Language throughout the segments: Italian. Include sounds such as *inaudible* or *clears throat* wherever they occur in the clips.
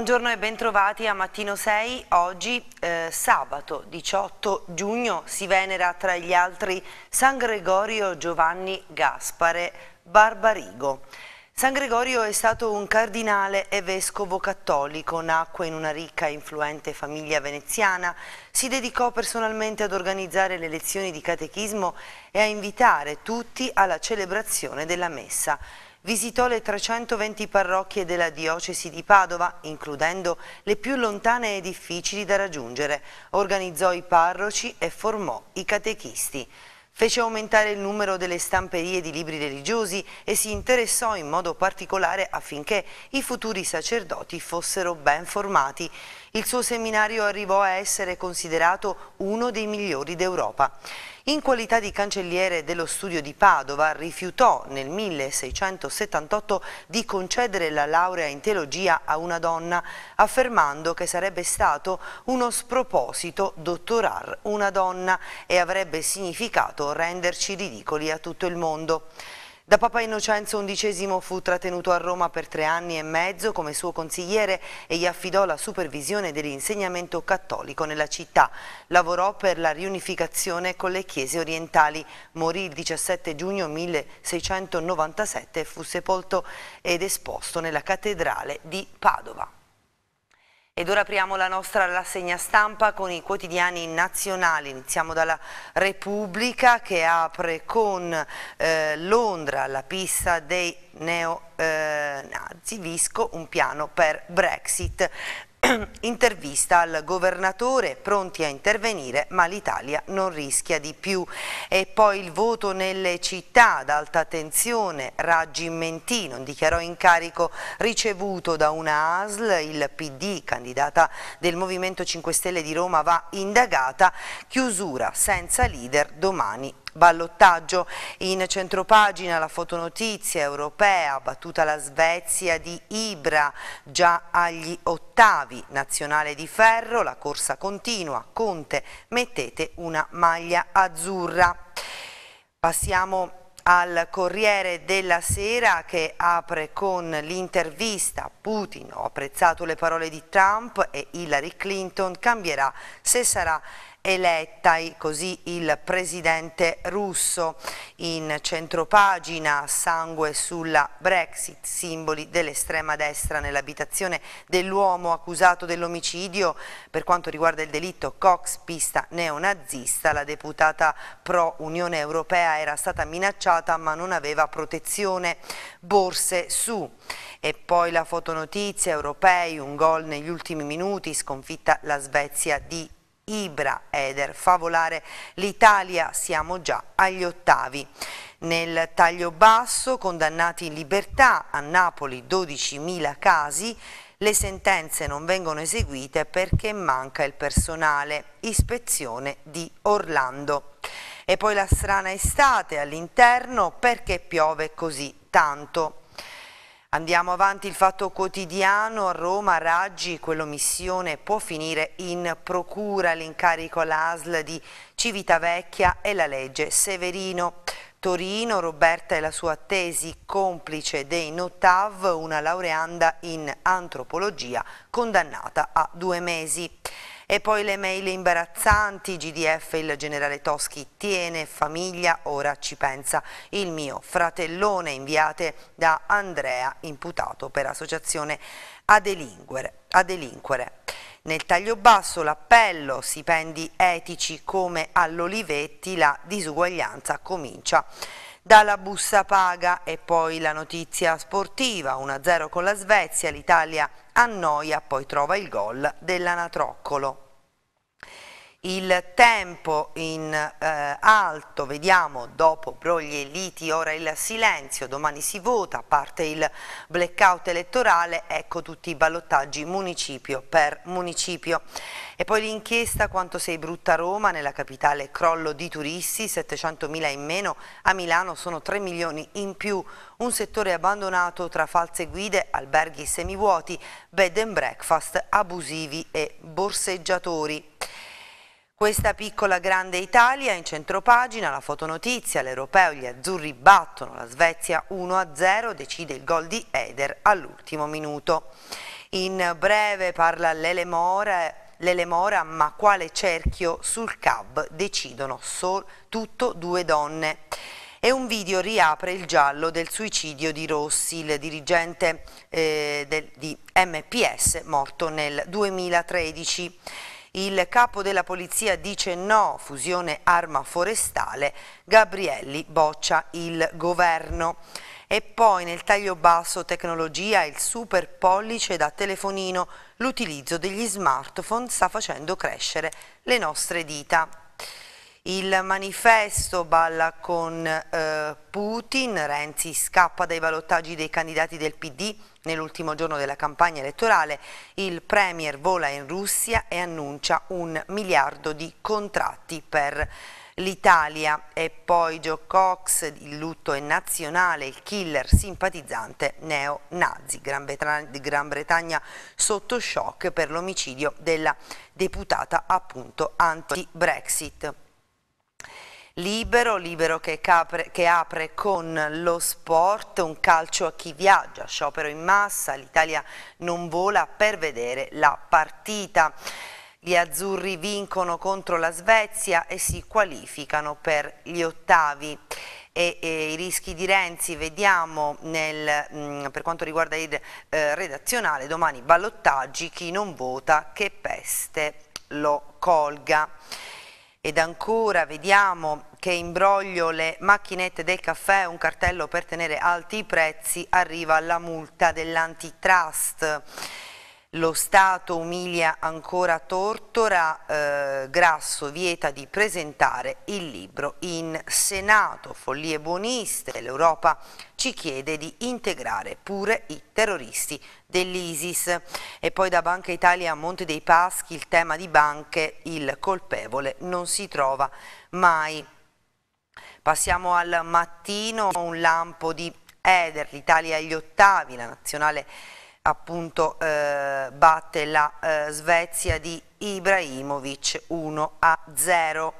Buongiorno e bentrovati a Mattino 6. Oggi, eh, sabato 18 giugno, si venera tra gli altri San Gregorio Giovanni Gaspare Barbarigo. San Gregorio è stato un cardinale e vescovo cattolico, nacque in una ricca e influente famiglia veneziana, si dedicò personalmente ad organizzare le lezioni di catechismo e a invitare tutti alla celebrazione della messa. Visitò le 320 parrocchie della diocesi di Padova, includendo le più lontane e difficili da raggiungere, organizzò i parroci e formò i catechisti. Fece aumentare il numero delle stamperie di libri religiosi e si interessò in modo particolare affinché i futuri sacerdoti fossero ben formati. Il suo seminario arrivò a essere considerato uno dei migliori d'Europa. In qualità di cancelliere dello studio di Padova rifiutò nel 1678 di concedere la laurea in teologia a una donna, affermando che sarebbe stato uno sproposito dottorar una donna e avrebbe significato renderci ridicoli a tutto il mondo. Da Papa Innocenzo XI fu trattenuto a Roma per tre anni e mezzo come suo consigliere e gli affidò la supervisione dell'insegnamento cattolico nella città. Lavorò per la riunificazione con le chiese orientali. Morì il 17 giugno 1697 e fu sepolto ed esposto nella cattedrale di Padova. Ed ora apriamo la nostra rassegna stampa con i quotidiani nazionali. Iniziamo dalla Repubblica che apre con eh, Londra la pista dei neo eh, nazi, Visco un piano per Brexit *clears throat* Intervista al governatore, pronti a intervenire ma l'Italia non rischia di più. E poi il voto nelle città ad alta tensione, Raggi Mentino dichiarò incarico ricevuto da una ASL, il PD, candidata del Movimento 5 Stelle di Roma, va indagata, chiusura senza leader domani ballottaggio. In centropagina la fotonotizia europea, battuta la Svezia di Ibra già agli ottavi, nazionale di ferro, la corsa continua, Conte, mettete una maglia azzurra. Passiamo al Corriere della Sera che apre con l'intervista Putin, ho apprezzato le parole di Trump e Hillary Clinton cambierà se sarà Elettai, così il presidente russo. In centropagina sangue sulla Brexit, simboli dell'estrema destra nell'abitazione dell'uomo accusato dell'omicidio. Per quanto riguarda il delitto Cox, pista neonazista, la deputata pro Unione Europea era stata minacciata ma non aveva protezione. Borse su. E poi la fotonotizia, europei, un gol negli ultimi minuti, sconfitta la Svezia di Ibra, Eder, fa volare l'Italia, siamo già agli ottavi. Nel taglio basso, condannati in libertà, a Napoli 12.000 casi, le sentenze non vengono eseguite perché manca il personale. Ispezione di Orlando. E poi la strana estate all'interno perché piove così tanto. Andiamo avanti, il fatto quotidiano a Roma, Raggi, quell'omissione può finire in procura, l'incarico all'ASL di Civitavecchia e la legge Severino. Torino, Roberta e la sua tesi complice dei Notav, una laureanda in antropologia condannata a due mesi. E poi le mail imbarazzanti, GDF il generale Toschi tiene, famiglia ora ci pensa il mio fratellone inviate da Andrea imputato per associazione a delinquere. A delinquere. Nel taglio basso l'appello, stipendi etici come all'Olivetti, la disuguaglianza comincia dalla bussa paga e poi la notizia sportiva, 1-0 con la Svezia, l'Italia annoia, poi trova il gol dell'anatroccolo il tempo in eh, alto, vediamo dopo brogli e liti, ora il silenzio, domani si vota, a parte il blackout elettorale, ecco tutti i ballottaggi municipio per municipio. E poi l'inchiesta quanto sei brutta Roma, nella capitale crollo di turisti, 700.000 in meno, a Milano sono 3 milioni in più, un settore abbandonato tra false guide, alberghi semivuoti, bed and breakfast abusivi e borseggiatori. Questa piccola grande Italia in centropagina, la fotonotizia, l'europeo, gli azzurri battono la Svezia 1-0, decide il gol di Eder all'ultimo minuto. In breve parla l'Elemora, ma quale cerchio sul cab decidono sol, tutto due donne e un video riapre il giallo del suicidio di Rossi, il dirigente eh, del, di MPS morto nel 2013. Il capo della polizia dice no, fusione arma forestale, Gabrielli boccia il governo. E poi nel taglio basso tecnologia il super pollice da telefonino, l'utilizzo degli smartphone sta facendo crescere le nostre dita. Il manifesto balla con eh, Putin, Renzi scappa dai balottaggi dei candidati del PD, Nell'ultimo giorno della campagna elettorale il Premier vola in Russia e annuncia un miliardo di contratti per l'Italia e poi Joe Cox, il lutto è nazionale, il killer simpatizzante neo-nazi, Gran, Gran, Bretagna sotto shock per l'omicidio della deputata appunto anti-Brexit libero, libero che, capre, che, apre con lo sport, un calcio a chi viaggia, sciopero in massa, l'Italia non vola per vedere la partita. Gli azzurri vincono contro la Svezia e si qualificano per gli ottavi. E, e i rischi di Renzi vediamo nel, mh, mm, per quanto riguarda il eh, redazionale, domani ballottaggi, chi non vota che peste lo colga. Ed ancora vediamo che imbroglio le macchinette del caffè, un cartello per tenere alti i prezzi, arriva la multa dell'antitrust. Lo Stato umilia ancora Tortora, eh, Grasso vieta di presentare il libro in Senato, follie buoniste, l'Europa ci chiede di integrare pure i terroristi dell'ISIS. E poi da Banca Italia a Monte dei Paschi il tema di banche, il colpevole non si trova mai. Passiamo al mattino, un lampo di Eder, l'Italia agli ottavi, la nazionale appunto eh, batte la eh, Svezia di Ibrahimovic 1 a 0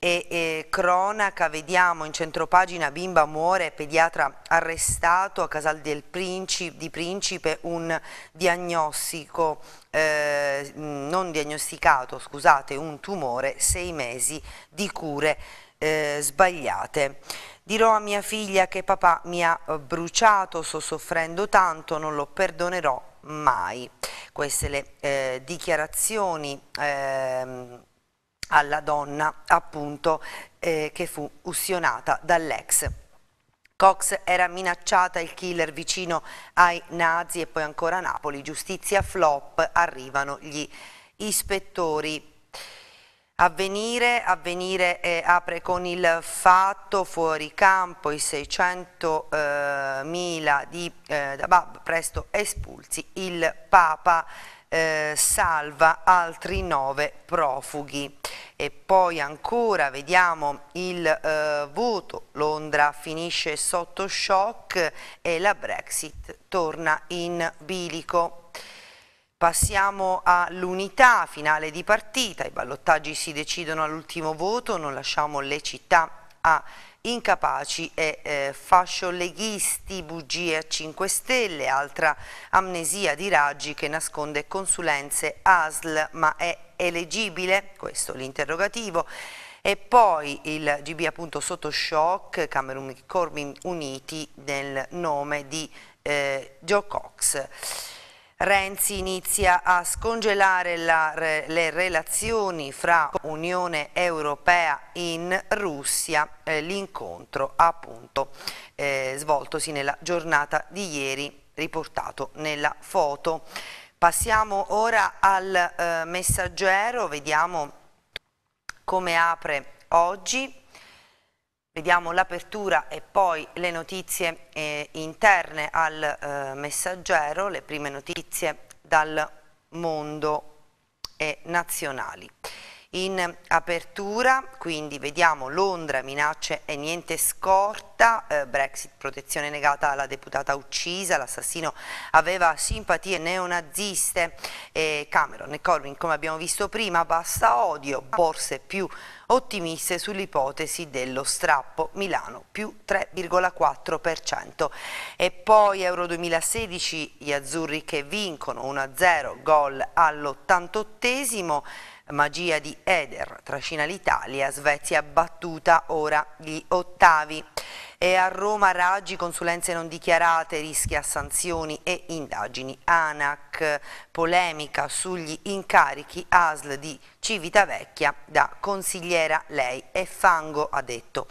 e, e, eh, cronaca vediamo in centropagina bimba muore pediatra arrestato a Casal del Principe, di Principe un diagnostico eh, non diagnosticato scusate un tumore sei mesi di cure eh, sbagliate. Dirò a mia figlia che papà mi ha eh, bruciato, sto soffrendo tanto, non lo perdonerò mai. Queste le eh, dichiarazioni eh, alla donna appunto eh, che fu ussionata dall'ex. Cox era minacciata il killer vicino ai nazi e poi ancora a Napoli. Giustizia flop, arrivano gli ispettori Avvenire, avvenire eh, apre con il fatto fuori campo i 600.000 eh, di eh, Dabab presto espulsi, il Papa eh, salva altri nove profughi. E poi ancora vediamo il eh, voto, Londra finisce sotto shock e la Brexit torna in bilico. Passiamo all'unità finale di partita, i ballottaggi si decidono all'ultimo voto, non lasciamo le città a incapaci e eh, fascio leghisti, bugie a 5 stelle, altra amnesia di raggi che nasconde consulenze ASL ma è elegibile? Questo l'interrogativo. E poi il GB appunto sotto shock, Camerun Corbyn uniti nel nome di eh, Joe Cox. Renzi inizia a scongelare la, le relazioni fra Unione Europea in Russia, eh, l'incontro appunto eh, svoltosi nella giornata di ieri riportato nella foto. Passiamo ora al eh, messaggero, vediamo come apre oggi Vediamo l'apertura e poi le notizie eh, interne al eh, messaggero, le prime notizie dal mondo e eh, nazionali. In apertura quindi vediamo Londra, minacce e niente scorta, eh, Brexit, protezione negata alla deputata uccisa, l'assassino aveva simpatie neonaziste, eh, Cameron e Corbyn come abbiamo visto prima, basta odio, borse più ottimiste sull'ipotesi dello strappo Milano più 3,4% e poi Euro 2016 gli azzurri che vincono 1-0 gol all'88esimo magia di Eder trascina l'Italia, Svezia battuta ora gli ottavi. E a Roma Raggi consulenze non dichiarate, rischia sanzioni e indagini ANAC. Eh, polemica sugli incarichi ASL di Civitavecchia da consigliera lei e Fango ha detto.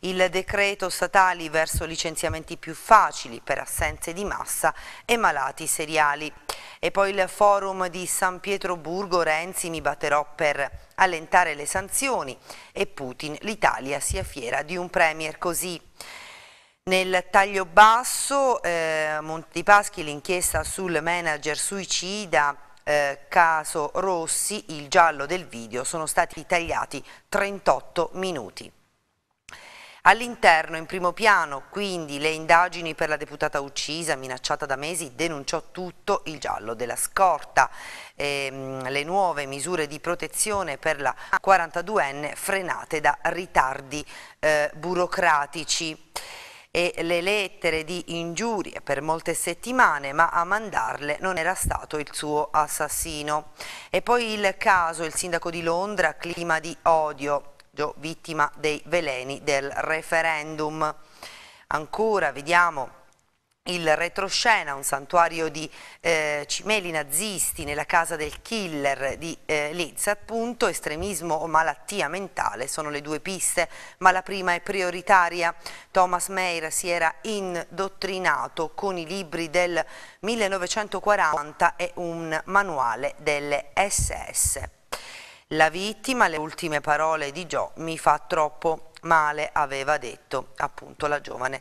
Il decreto statali verso licenziamenti più facili per assenze di massa e malati seriali. E poi il forum di San Pietroburgo Renzi mi batterò per allentare le sanzioni e Putin l'Italia sia fiera di un premier così. Nel taglio basso eh, Montipaschi l'inchiesta sul manager suicida eh, caso Rossi, il giallo del video, sono stati tagliati 38 minuti. All'interno, in primo piano, quindi le indagini per la deputata uccisa, minacciata da mesi, denunciò tutto il giallo della scorta. Ehm, le nuove misure di protezione per la 42enne frenate da ritardi eh, burocratici e le lettere di ingiurie per molte settimane, ma a mandarle non era stato il suo assassino. E poi il caso, il sindaco di Londra, clima di odio, vittima dei veleni del referendum. Ancora, vediamo il retroscena, un santuario di eh, cimeli nazisti nella casa del killer di eh, Liz, appunto estremismo o malattia mentale sono le due piste, ma la prima è prioritaria. Thomas Mayer si era indottrinato con i libri del 1940 e un manuale delle SS. La vittima, le ultime parole di Joe, mi fa troppo male, aveva detto appunto la giovane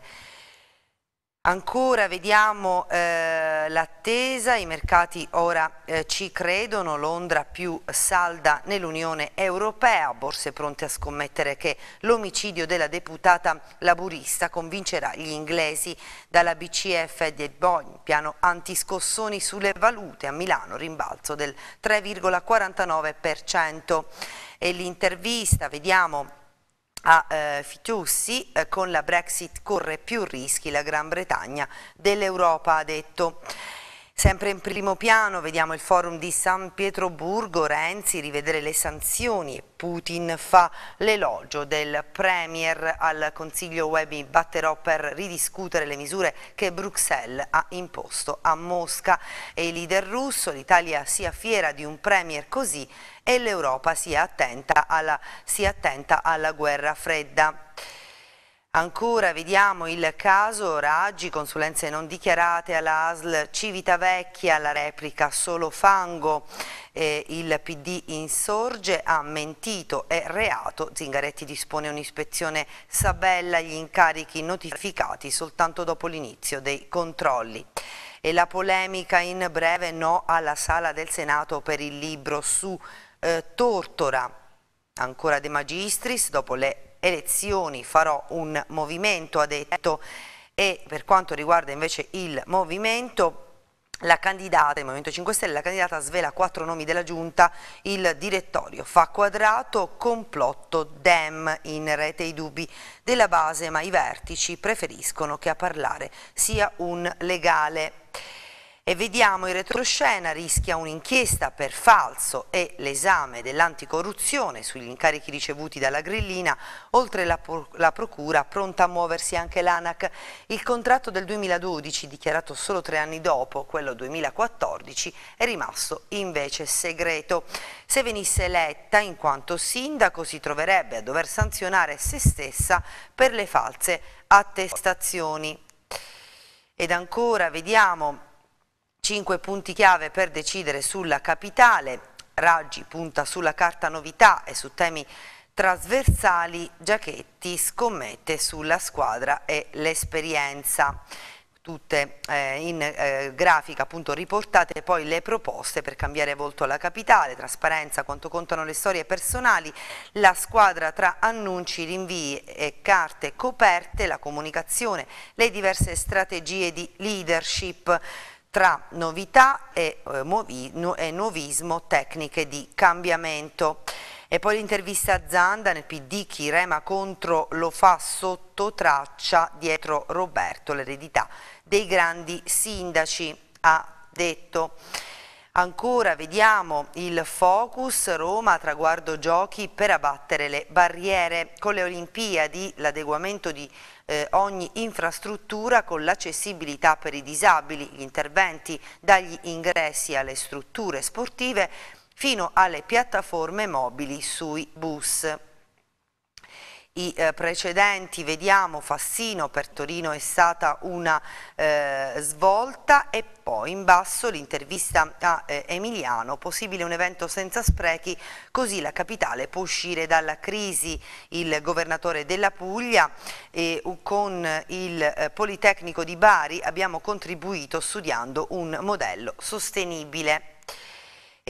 Ancora vediamo eh, l'attesa, i mercati ora eh, ci credono, Londra più salda nell'Unione Europea, borse pronte a scommettere che l'omicidio della deputata laburista convincerà gli inglesi dalla BCF di Boeing, piano antiscossoni sulle valute a Milano, rimbalzo del 3,49% e l'intervista, vediamo a eh, Fitoussi, eh, con la Brexit corre più rischi la Gran Bretagna dell'Europa, ha detto. Sempre in primo piano vediamo il forum di San Pietroburgo, Renzi, rivedere le sanzioni e Putin fa l'elogio del Premier al Consiglio UE mi batterò per ridiscutere le misure che Bruxelles ha imposto a Mosca e il leader russo, l'Italia sia fiera di un Premier così e l'Europa sia, sia attenta alla guerra fredda. Ancora vediamo il caso Raggi, consulenze non dichiarate alla ASL Civitavecchia, la replica solo fango, eh, il PD insorge, ha mentito, è reato, Zingaretti dispone un'ispezione Sabella, gli incarichi notificati soltanto dopo l'inizio dei controlli e la polemica in breve no alla sala del Senato per il libro su eh, Tortora, ancora De Magistris, dopo le elezioni farò un movimento, ha detto, e per quanto riguarda invece il movimento la candidata del Movimento 5 Stelle, la candidata svela quattro nomi della giunta, il direttorio fa quadrato, complotto, dem in rete i dubbi della base, ma i vertici preferiscono che a parlare sia un legale e vediamo in retroscena rischia un'inchiesta per falso e l'esame dell'anticorruzione sugli incarichi ricevuti dalla grillina, oltre la, la procura pronta a muoversi anche l'ANAC. Il contratto del 2012, dichiarato solo tre anni dopo, quello 2014, è rimasto invece segreto. Se venisse eletta in quanto sindaco si troverebbe a dover sanzionare se stessa per le false attestazioni. Ed ancora vediamo 5 punti chiave per decidere sulla capitale. Raggi punta sulla carta novità e su temi trasversali. Giachetti scommette sulla squadra e l'esperienza tutte eh, in eh, grafica appunto riportate poi le proposte per cambiare volto alla capitale, trasparenza, quanto contano le storie personali, la squadra tra annunci, rinvii e carte coperte, la comunicazione, le diverse strategie di leadership tra novità e, eh, movi, nu, e nuovismo, tecniche di cambiamento. E poi l'intervista a Zanda nel PD chi rema contro lo fa sotto traccia dietro Roberto, l'eredità dei grandi sindaci, ha detto. Ancora vediamo il focus Roma traguardo giochi per abbattere le barriere. Con le Olimpiadi l'adeguamento di eh, ogni infrastruttura con l'accessibilità per i disabili, gli interventi dagli ingressi alle strutture sportive fino alle piattaforme mobili sui bus i eh, precedenti, vediamo Fassino per Torino è stata una eh, svolta e poi in basso l'intervista a eh, Emiliano, possibile un evento senza sprechi, così la capitale può uscire dalla crisi. Il governatore della Puglia e eh, con il eh, Politecnico di Bari abbiamo contribuito studiando un modello sostenibile.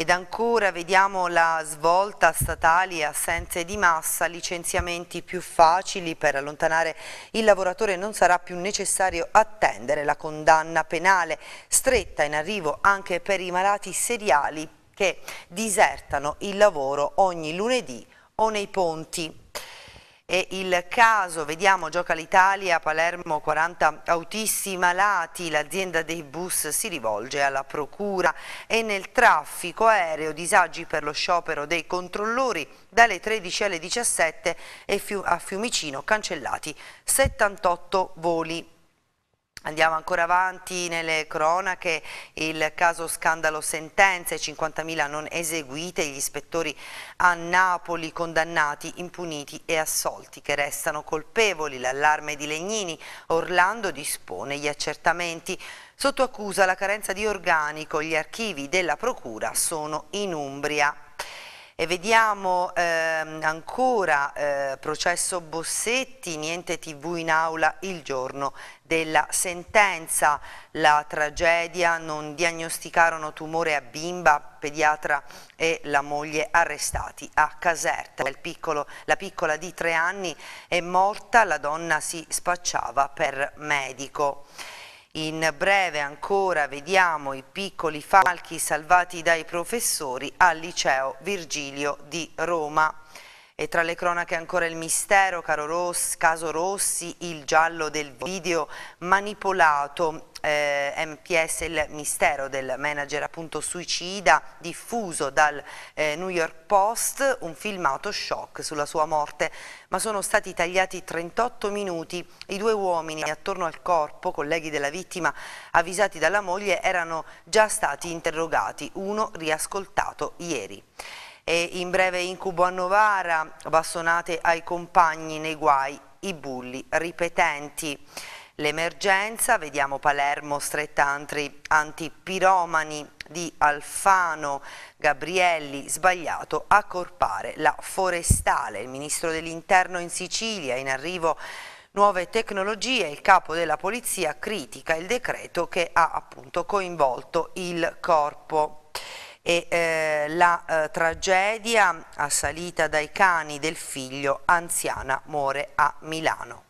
Ed ancora vediamo la svolta statali assenze di massa, licenziamenti più facili per allontanare il lavoratore non sarà più necessario attendere la condanna penale, stretta in arrivo anche per i malati seriali che disertano il lavoro ogni lunedì o nei ponti è il caso, vediamo gioca l'Italia, Palermo 40 autisti malati, l'azienda dei bus si rivolge alla procura e nel traffico aereo disagi per lo sciopero dei controllori dalle 13 alle 17 e a Fiumicino cancellati 78 voli Andiamo ancora avanti nelle cronache, il caso scandalo sentenze, 50.000 non eseguite, gli ispettori a Napoli condannati, impuniti e assolti che restano colpevoli, l'allarme di Legnini, Orlando dispone gli accertamenti. Sotto accusa la carenza di organico, gli archivi della Procura sono in Umbria. E vediamo ehm, ancora eh, processo Bossetti, niente tv in aula il giorno della sentenza. La tragedia, non diagnosticarono tumore a bimba, pediatra e la moglie arrestati a Caserta. Piccolo, la piccola di tre anni è morta, la donna si spacciava per medico. In breve ancora vediamo i piccoli falchi salvati dai professori al liceo Virgilio di Roma. E tra le cronache ancora il mistero, caro Ross, caso Rossi, il giallo del video manipolato, eh, MPS il mistero del manager appunto suicida diffuso dal eh, New York Post, un filmato shock sulla sua morte, ma sono stati tagliati 38 minuti, i due uomini attorno al corpo, colleghi della vittima avvisati dalla moglie, erano già stati interrogati, uno riascoltato ieri e in breve incubo a Novara, bastonate ai compagni nei guai, i bulli ripetenti. L'emergenza, vediamo Palermo stretta antipiromani di Alfano, Gabrielli sbagliato a corpare la forestale, il ministro dell'interno in Sicilia in arrivo nuove tecnologie, il capo della polizia critica il decreto che ha appunto coinvolto il corpo e eh, la eh, tragedia assalita dai cani del figlio anziana muore a Milano.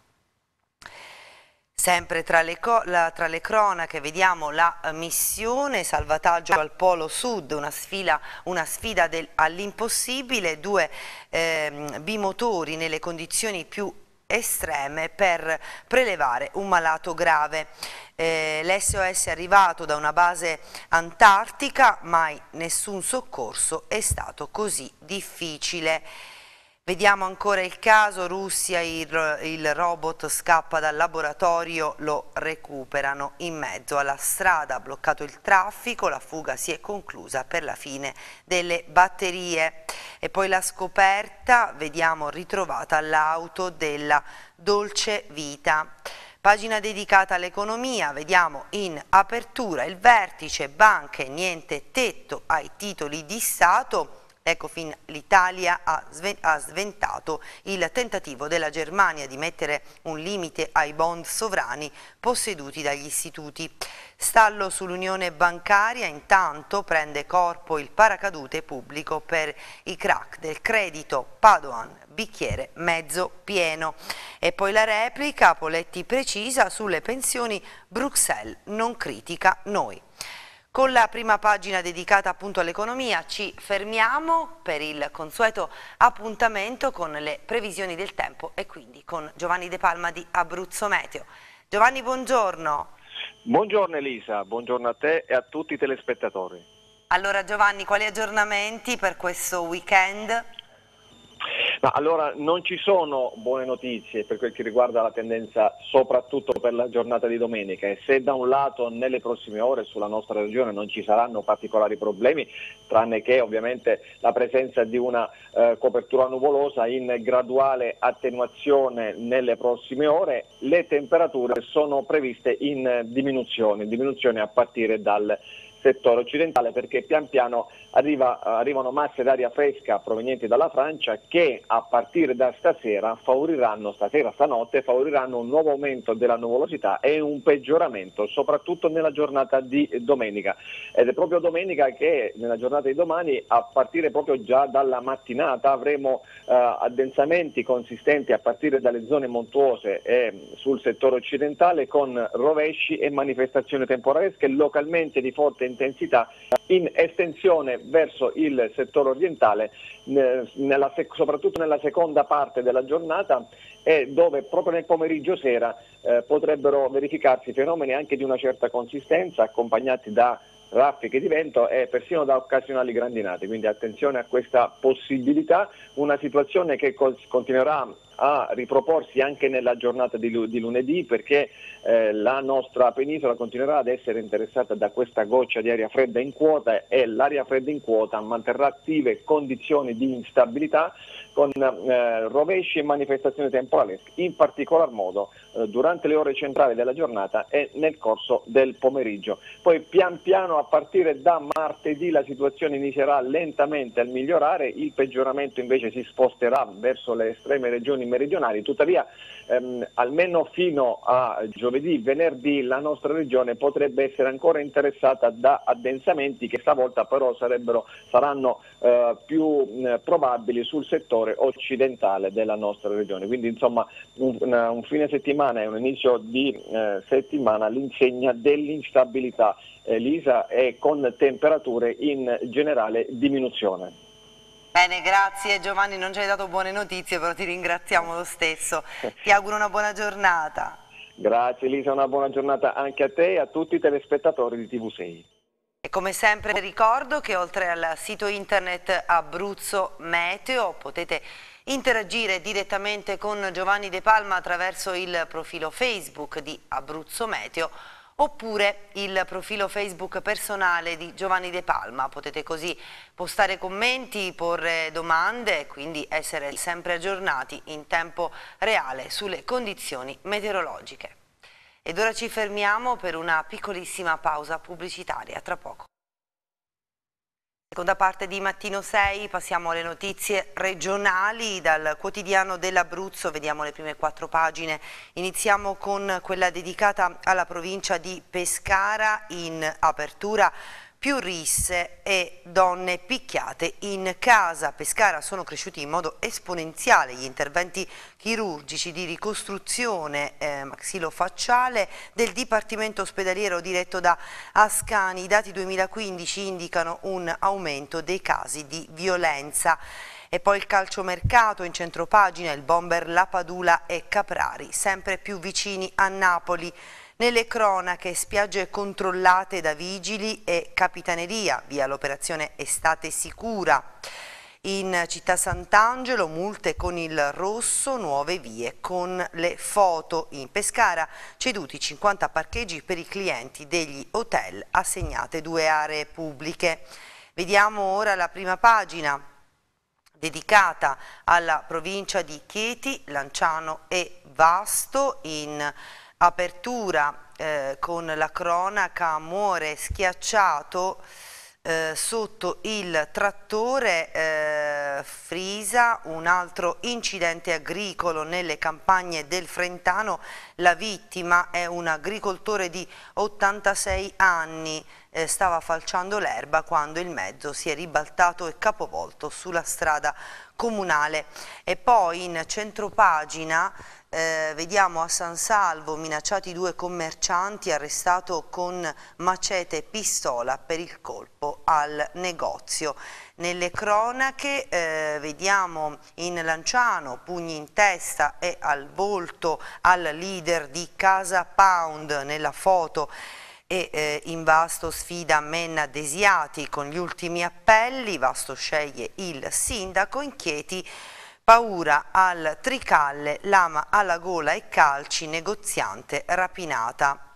Sempre tra le, la, tra le, cronache vediamo la eh, missione salvataggio al Polo Sud, una, sfila, una sfida all'impossibile, due eh, bimotori nelle condizioni più estreme per prelevare un malato grave. Eh, L'SOS è arrivato da una base antartica, mai nessun soccorso è stato così difficile. Vediamo ancora il caso, Russia, il, il, robot scappa dal laboratorio, lo recuperano in mezzo alla strada, ha bloccato il traffico, la fuga si è conclusa per la fine delle batterie. E poi la scoperta, vediamo ritrovata l'auto della Dolce Vita. Pagina dedicata all'economia, vediamo in apertura il vertice, banche, niente tetto ai titoli di Stato, Ecofin l'Italia ha sventato il tentativo della Germania di mettere un limite ai bond sovrani posseduti dagli istituti. Stallo sull'unione bancaria, intanto prende corpo il paracadute pubblico per i crack del credito Padoan, bicchiere mezzo pieno. E poi la replica, Poletti precisa, sulle pensioni Bruxelles non critica noi. Con la prima pagina dedicata appunto all'economia ci fermiamo per il consueto appuntamento con le previsioni del tempo e quindi con Giovanni De Palma di Abruzzo Meteo. Giovanni, buongiorno. Buongiorno Elisa, buongiorno a te e a tutti i telespettatori. Allora Giovanni, quali aggiornamenti per questo weekend? Ma allora non ci sono buone notizie per quel che riguarda la tendenza, soprattutto per la giornata di domenica. E se da un lato nelle prossime ore sulla nostra regione non ci saranno particolari problemi, tranne che ovviamente la presenza di una eh, copertura nuvolosa in graduale attenuazione nelle prossime ore, le temperature sono previste in diminuzione, eh, diminuzione a partire dal settore occidentale perché pian piano arriva, arrivano masse d'aria fresca provenienti dalla Francia che a partire da stasera favoriranno, stasera, stanotte, favoriranno un nuovo aumento della nuvolosità e un peggioramento soprattutto nella giornata di domenica. Ed è proprio domenica che nella giornata di domani a partire proprio già dalla mattinata avremo eh, addensamenti consistenti a partire dalle zone montuose e mm, sul settore occidentale con rovesci e manifestazioni temporalesche localmente di forte intensità in estensione verso il settore orientale, nella, soprattutto nella seconda parte della giornata e dove proprio nel pomeriggio sera eh, potrebbero verificarsi fenomeni anche di una certa consistenza accompagnati da raffiche di vento e persino da occasionali grandinate, quindi attenzione a questa possibilità, una situazione che continuerà a riproporsi anche nella giornata di, di lunedì perché eh, la nostra penisola continuerà ad essere interessata da questa goccia di aria fredda in quota e l'aria fredda in quota manterrà attive condizioni di instabilità con eh, rovesci e manifestazioni temporali, in particolar modo eh, durante le ore centrali della giornata e nel corso del pomeriggio. Poi pian piano a partire da martedì la situazione inizierà lentamente a migliorare, il peggioramento invece si sposterà verso le estreme regioni meridionali, tuttavia ehm, almeno fino a giovedì, venerdì la nostra regione potrebbe essere ancora interessata da addensamenti che stavolta però saranno eh, più mh, probabili sul settore occidentale della nostra regione. Quindi insomma un, un fine settimana e un inizio di eh, settimana all'insegna dell'instabilità eh, lisa e con temperature in generale diminuzione. Bene, grazie Giovanni, non ci hai dato buone notizie, però ti ringraziamo lo stesso. Ti auguro una buona giornata. Grazie Elisa, una buona giornata anche a te e a tutti i telespettatori di TV6. E come sempre ricordo che oltre al sito internet Abruzzo Meteo potete interagire direttamente con Giovanni De Palma attraverso il profilo Facebook di Abruzzo Meteo oppure il profilo Facebook personale di Giovanni De Palma. Potete così postare commenti, porre domande e quindi essere sempre aggiornati in tempo reale sulle condizioni meteorologiche. Ed ora ci fermiamo per una piccolissima pausa pubblicitaria, tra poco. Seconda parte di Mattino 6, passiamo alle notizie regionali dal quotidiano dell'Abruzzo, vediamo le prime quattro pagine. Iniziamo con quella dedicata alla provincia di Pescara in apertura più risse e donne picchiate in casa. A Pescara sono cresciuti in modo esponenziale gli interventi chirurgici di ricostruzione eh, maxilofacciale del Dipartimento ospedaliero diretto da Ascani. I dati 2015 indicano un aumento dei casi di violenza. E poi il calciomercato in centropagina, il bomber La Padula e Caprari, sempre più vicini a Napoli. Nelle cronache, spiagge controllate da vigili e capitaneria, via l'operazione Estate Sicura. In città Sant'Angelo multe con il rosso, nuove vie con le foto. In Pescara ceduti 50 parcheggi per i clienti degli hotel, assegnate due aree pubbliche. Vediamo ora la prima pagina dedicata alla provincia di Chieti, Lanciano e Vasto in apertura eh, con la cronaca muore schiacciato eh, sotto il trattore eh, Frisa, un altro incidente agricolo nelle campagne del Frentano, la vittima è un agricoltore di 86 anni, eh, stava falciando l'erba quando il mezzo si è ribaltato e capovolto sulla strada comunale. E poi in centropagina eh, vediamo a San Salvo minacciati due commercianti arrestato con macete e pistola per il colpo al negozio. Nelle cronache eh, vediamo in Lanciano pugni in testa e al volto al leader di Casa Pound nella foto e eh, in Vasto sfida Menna Desiati con gli ultimi appelli, Vasto sceglie il sindaco, inquieti paura al tricalle, lama alla gola e calci, negoziante rapinata.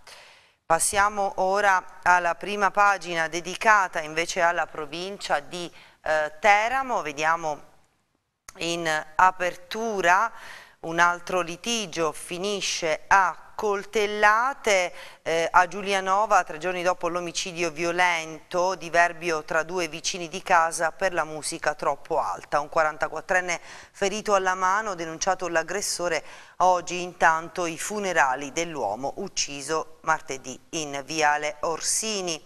Passiamo ora alla prima pagina dedicata invece alla provincia di eh, Teramo, vediamo in apertura un altro litigio finisce a coltellate eh, a Giulianova tre giorni dopo l'omicidio violento, diverbio tra due vicini di casa per la musica troppo alta. Un 44enne ferito alla mano, denunciato l'aggressore, oggi intanto i funerali dell'uomo ucciso martedì in Viale Orsini.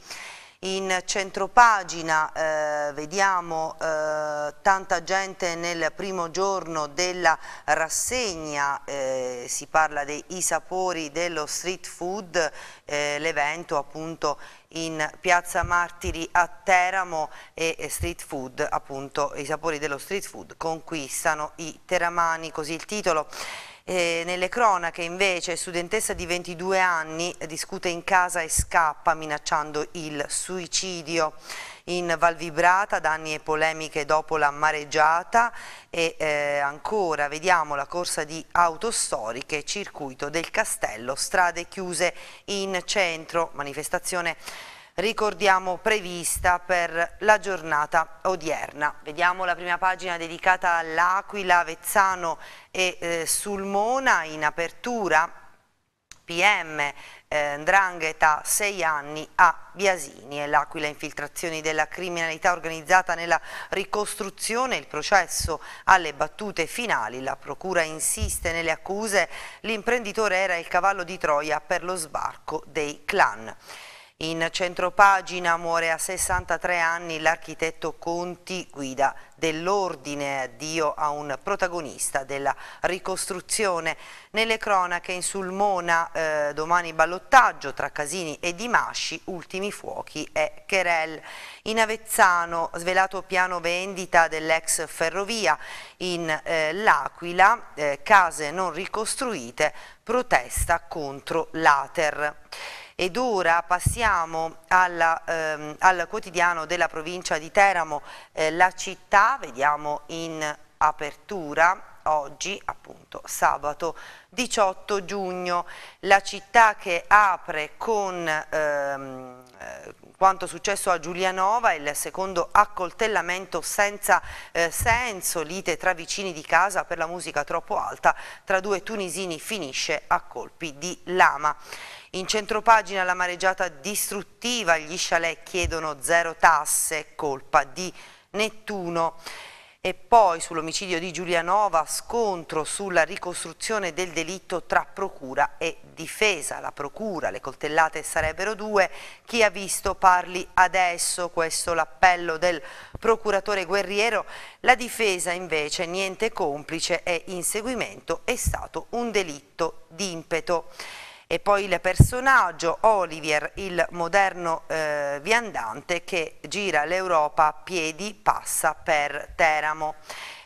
In centropagina eh, vediamo eh, tanta gente nel primo giorno della rassegna, eh, si parla dei sapori dello street food, eh, l'evento appunto in Piazza Martiri a Teramo e street food, appunto i sapori dello street food conquistano i teramani, così il titolo. Eh, nelle cronache invece studentessa di 22 anni discute in casa e scappa minacciando il suicidio in Valvibrata, danni e polemiche dopo la mareggiata e eh, ancora vediamo la corsa di autostoriche, circuito del castello, strade chiuse in centro, manifestazione ricordiamo prevista per la giornata odierna. Vediamo la prima pagina dedicata all'Aquila, Vezzano e eh, Sulmona in apertura. PM eh, Ndrangheta, 6 anni a Biasini e l'Aquila infiltrazioni della criminalità organizzata nella ricostruzione, il processo alle battute finali, la procura insiste nelle accuse, l'imprenditore era il cavallo di Troia per lo sbarco dei clan. In centropagina muore a 63 anni l'architetto Conti, guida dell'ordine addio a un protagonista della ricostruzione. Nelle cronache in Sulmona eh, domani ballottaggio tra Casini e Di Masci, ultimi fuochi e Cherel. In Avezzano svelato piano vendita dell'ex ferrovia, in eh, L'Aquila eh, case non ricostruite, protesta contro l'Ater ed ora passiamo alla, ehm, al quotidiano della provincia di Teramo, eh, la città, vediamo in apertura oggi appunto sabato 18 giugno la città che apre con ehm, eh, quanto successo a Giulianova il secondo accoltellamento senza eh, senso lite tra vicini di casa per la musica troppo alta tra due tunisini finisce a colpi di lama in centropagina la mareggiata distruttiva, gli chalet chiedono zero tasse, colpa di Nettuno. E poi sull'omicidio di Giulianova, scontro sulla ricostruzione del delitto tra procura e difesa. La procura, le coltellate sarebbero due, chi ha visto parli adesso, questo l'appello del procuratore guerriero. La difesa invece niente complice e inseguimento è stato un delitto d'impeto e poi il personaggio Olivier, il moderno eh, viandante che gira l'Europa a piedi, passa per Teramo.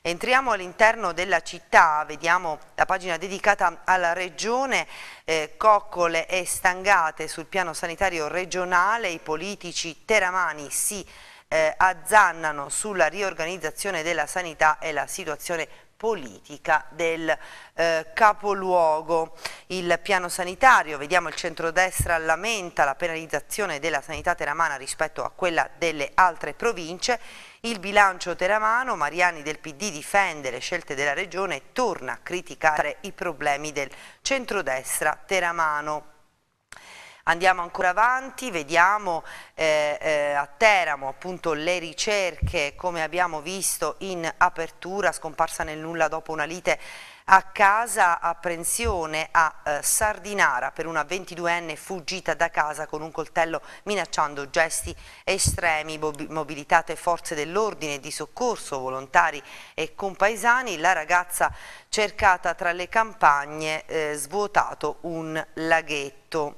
Entriamo all'interno della città, vediamo la pagina dedicata alla regione, eh, coccole e stangate sul piano sanitario regionale, i politici teramani si eh, azzannano sulla riorganizzazione della sanità e la situazione politica del eh, capoluogo. Il piano sanitario, vediamo il centrodestra lamenta la penalizzazione della sanità teramana rispetto a quella delle altre province, il bilancio teramano, Mariani del PD difende le scelte della regione e torna a criticare i problemi del centrodestra teramano. Andiamo ancora avanti, vediamo eh, eh, a Teramo appunto le ricerche come abbiamo visto in apertura, scomparsa nel nulla dopo una lite a casa, apprensione a eh, Sardinara per una 22enne fuggita da casa con un coltello minacciando gesti estremi, mobilitate forze dell'ordine, di soccorso, volontari e compaesani, la ragazza cercata tra le campagne eh, svuotato un laghetto.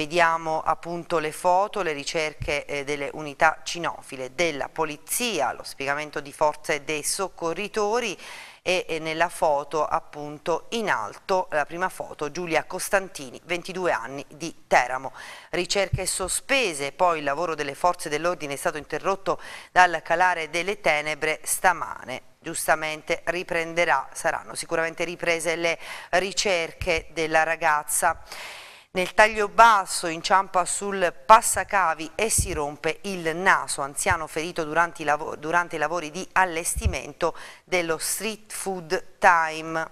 Vediamo appunto le foto, le ricerche eh, delle unità cinofile, della polizia, lo spiegamento di forze dei soccorritori e, e nella foto appunto in alto, la prima foto, Giulia Costantini, 22 anni di Teramo. Ricerche sospese, poi il lavoro delle forze dell'ordine è stato interrotto dal calare delle tenebre stamane giustamente riprenderà, saranno sicuramente riprese le ricerche della ragazza. Nel taglio basso inciampa sul passacavi e si rompe il naso, anziano ferito durante i, lav durante i lavori di allestimento dello Street Food Time.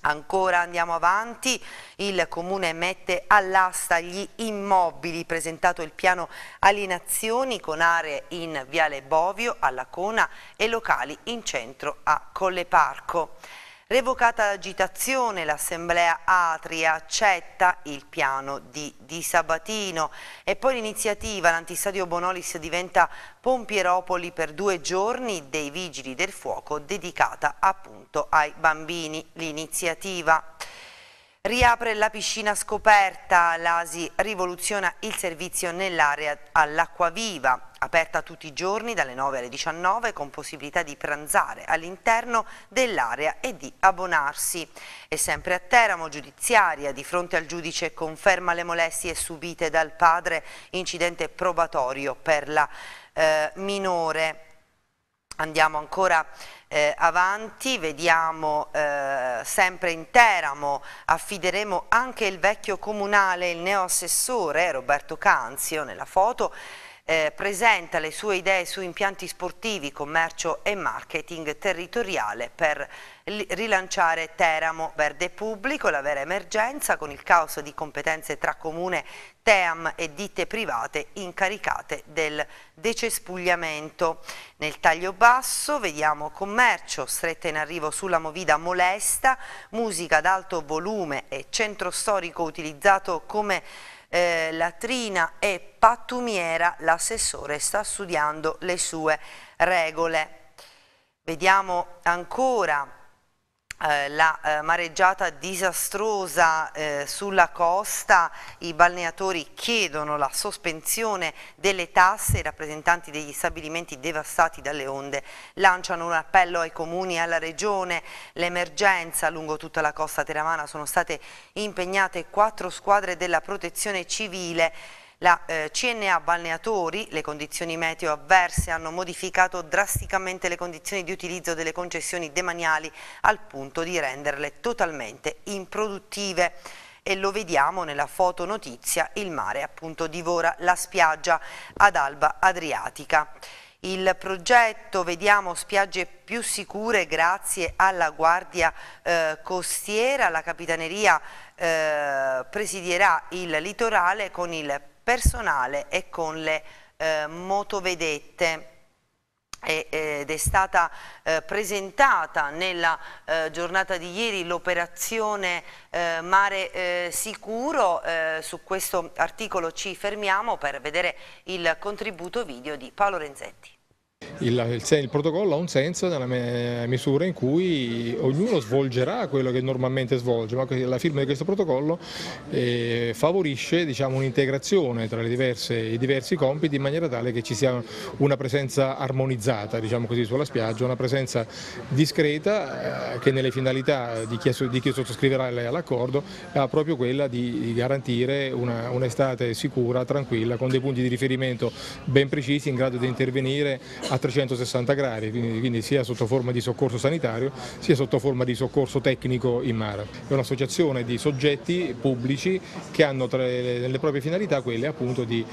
Ancora andiamo avanti, il Comune mette all'asta gli immobili, presentato il piano alienazioni con aree in Viale Bovio, alla Cona e locali in centro a Colleparco. Revocata l'agitazione, l'Assemblea Atria accetta il piano di, di Sabatino e poi l'iniziativa, l'antistadio Bonolis diventa Pompieropoli per due giorni dei Vigili del Fuoco dedicata appunto ai bambini. L'iniziativa Riapre la piscina scoperta, l'ASI rivoluziona il servizio nell'area all'acquaviva, aperta tutti i giorni dalle 9 alle 19 con possibilità di pranzare all'interno dell'area e di abbonarsi. E sempre a Teramo, giudiziaria, di fronte al giudice conferma le molestie subite dal padre, incidente probatorio per la eh, minore. Andiamo ancora eh, avanti, vediamo eh, sempre in Teramo, affideremo anche il vecchio comunale, il neoassessore Roberto Canzio nella foto, eh, presenta le sue idee su impianti sportivi, commercio e marketing territoriale per rilanciare Teramo verde pubblico, la vera emergenza con il caos di competenze tra comune, TEAM e ditte private incaricate del decespugliamento. Nel taglio basso vediamo commercio, stretta in arrivo sulla movida molesta, musica ad alto volume e centro storico utilizzato come eh, latrina e pattumiera, l'assessore sta studiando le sue regole. Vediamo ancora eh, la eh, mareggiata disastrosa eh, sulla costa, i balneatori chiedono la sospensione delle tasse, i rappresentanti degli stabilimenti devastati dalle onde lanciano un appello ai comuni e alla regione, l'emergenza lungo tutta la costa teramana sono state impegnate quattro squadre della protezione civile la eh, CNA Balneatori, le condizioni meteo avverse hanno modificato drasticamente le condizioni di utilizzo delle concessioni demaniali al punto di renderle totalmente improduttive e lo vediamo nella foto notizia, il mare appunto divora la spiaggia ad Alba Adriatica. Il progetto Vediamo spiagge più sicure grazie alla Guardia eh, Costiera, la Capitaneria eh, presidierà il litorale con il personale e con le eh, motovedette ed è stata eh, presentata nella eh, giornata di ieri l'operazione eh, Mare eh, Sicuro, eh, su questo articolo ci fermiamo per vedere il contributo video di Paolo Renzetti. Il, il, il, protocollo ha un senso nella misura in cui ognuno svolgerà quello che normalmente svolge, ma la firma di questo protocollo eh, favorisce diciamo, un'integrazione tra diverse, i diversi compiti in maniera tale che ci sia una presenza armonizzata diciamo così, sulla spiaggia, una presenza discreta eh, che nelle finalità di chi, di chi sottoscriverà l'accordo ha proprio quella di, di garantire un'estate un sicura, tranquilla, con dei punti di riferimento ben precisi in grado di intervenire a 360 gradi, quindi, quindi sia sotto forma di soccorso sanitario sia sotto forma di soccorso tecnico in mare. È un'associazione di soggetti pubblici che hanno tra le, le, proprie finalità quelle appunto di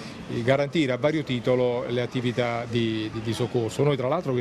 garantire a vario titolo le attività di, di, di soccorso. Noi tra l'altro